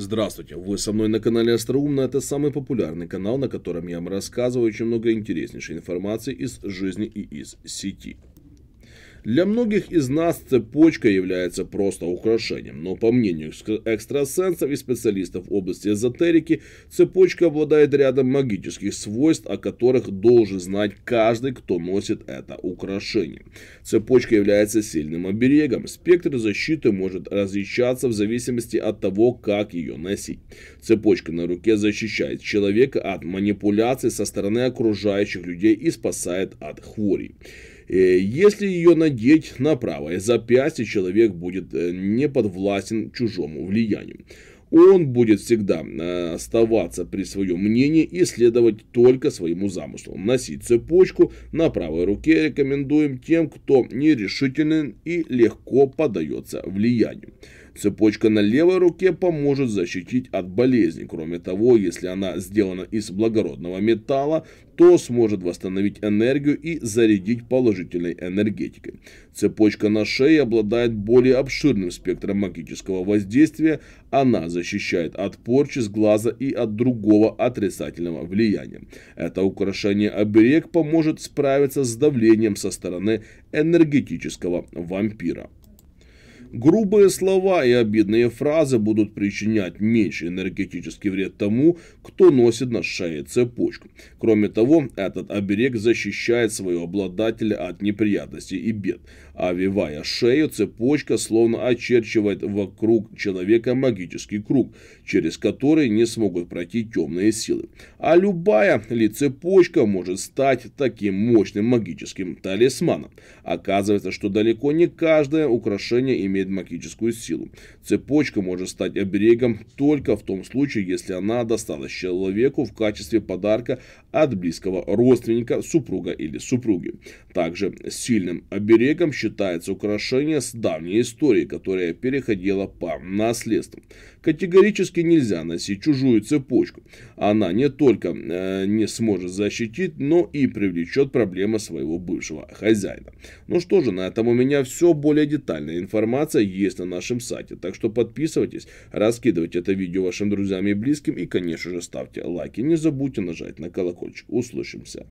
Здравствуйте, вы со мной на канале Остроумно, это самый популярный канал, на котором я вам рассказываю очень много интереснейшей информации из жизни и из сети. Для многих из нас цепочка является просто украшением, но по мнению экстрасенсов и специалистов в области эзотерики, цепочка обладает рядом магических свойств, о которых должен знать каждый, кто носит это украшение. Цепочка является сильным оберегом, спектр защиты может различаться в зависимости от того, как ее носить. Цепочка на руке защищает человека от манипуляций со стороны окружающих людей и спасает от хворей. Э, если ее надеть на правое запястье, человек будет э, не подвластен чужому влиянию. Он будет всегда э, оставаться при своем мнении и следовать только своему замыслу. Носить цепочку на правой руке рекомендуем тем, кто нерешителен и легко поддается влиянию. Цепочка на левой руке поможет защитить от болезни. Кроме того, если она сделана из благородного металла, то сможет восстановить энергию и зарядить положительной энергетикой. Цепочка на шее обладает более обширным спектром магического воздействия. Она защищает от порчи с глаза и от другого отрицательного влияния. Это украшение оберег поможет справиться с давлением со стороны энергетического вампира. Грубые слова и обидные фразы будут причинять меньше энергетический вред тому, кто носит на шее цепочку. Кроме того, этот оберег защищает своего обладателя от неприятностей и бед. Овивая шею, цепочка словно очерчивает вокруг человека магический круг, через который не смогут пройти темные силы. А любая ли цепочка может стать таким мощным магическим талисманом. Оказывается, что далеко не каждое украшение имеет имеет магическую силу. Цепочка может стать оберегом только в том случае, если она досталась человеку в качестве подарка от близкого родственника, супруга или супруги. Также сильным оберегом считается украшение с давней историей, которое переходило по наследству. Категорически нельзя носить чужую цепочку. Она не только э, не сможет защитить, но и привлечет проблемы своего бывшего хозяина. Ну что же, на этом у меня все более детальная информация Информация есть на нашем сайте, так что подписывайтесь, раскидывайте это видео вашим друзьям и близким и, конечно же, ставьте лайки. Не забудьте нажать на колокольчик. Услышимся.